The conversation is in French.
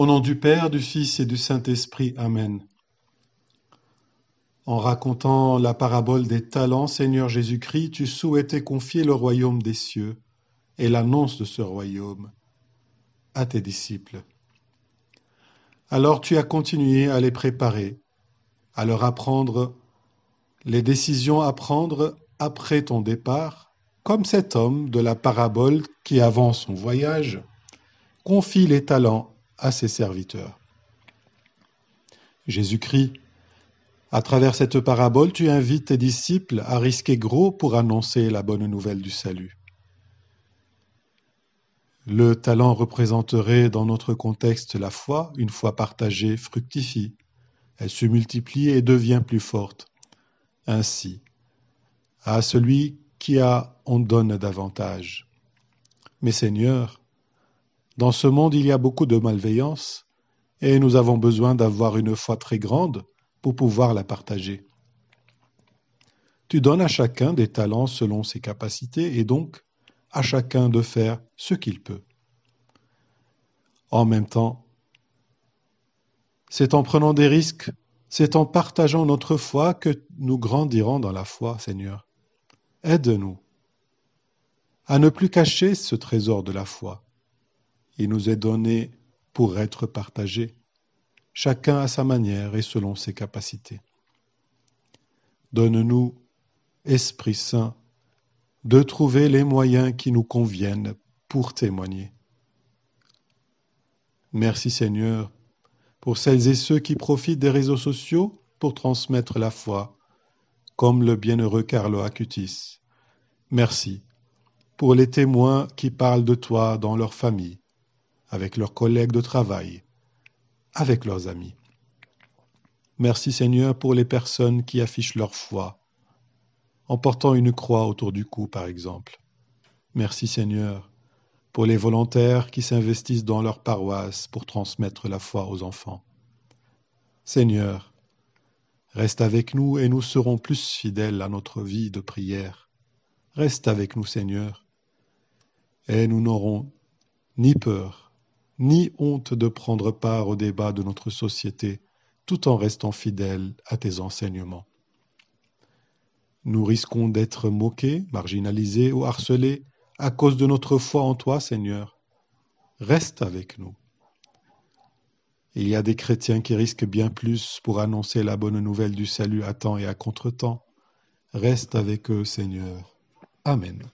Au nom du Père, du Fils et du Saint-Esprit. Amen. En racontant la parabole des talents, Seigneur Jésus-Christ, tu souhaitais confier le royaume des cieux et l'annonce de ce royaume à tes disciples. Alors tu as continué à les préparer, à leur apprendre les décisions à prendre après ton départ, comme cet homme de la parabole qui, avant son voyage, confie les talents à ses serviteurs. Jésus-Christ, à travers cette parabole, tu invites tes disciples à risquer gros pour annoncer la bonne nouvelle du salut. Le talent représenterait dans notre contexte la foi, une fois partagée, fructifie. Elle se multiplie et devient plus forte. Ainsi, à celui qui a, on donne davantage. Mais Seigneur, dans ce monde, il y a beaucoup de malveillance et nous avons besoin d'avoir une foi très grande pour pouvoir la partager. Tu donnes à chacun des talents selon ses capacités et donc à chacun de faire ce qu'il peut. En même temps, c'est en prenant des risques, c'est en partageant notre foi que nous grandirons dans la foi, Seigneur. Aide-nous à ne plus cacher ce trésor de la foi, il nous est donné pour être partagé, chacun à sa manière et selon ses capacités. Donne-nous, Esprit Saint, de trouver les moyens qui nous conviennent pour témoigner. Merci Seigneur pour celles et ceux qui profitent des réseaux sociaux pour transmettre la foi, comme le bienheureux Carlo Acutis. Merci pour les témoins qui parlent de toi dans leur famille, avec leurs collègues de travail, avec leurs amis. Merci Seigneur pour les personnes qui affichent leur foi, en portant une croix autour du cou par exemple. Merci Seigneur pour les volontaires qui s'investissent dans leur paroisse pour transmettre la foi aux enfants. Seigneur, reste avec nous et nous serons plus fidèles à notre vie de prière. Reste avec nous Seigneur, et nous n'aurons ni peur ni honte de prendre part au débat de notre société, tout en restant fidèle à tes enseignements. Nous risquons d'être moqués, marginalisés ou harcelés à cause de notre foi en toi, Seigneur. Reste avec nous. Il y a des chrétiens qui risquent bien plus pour annoncer la bonne nouvelle du salut à temps et à contre-temps. Reste avec eux, Seigneur. Amen.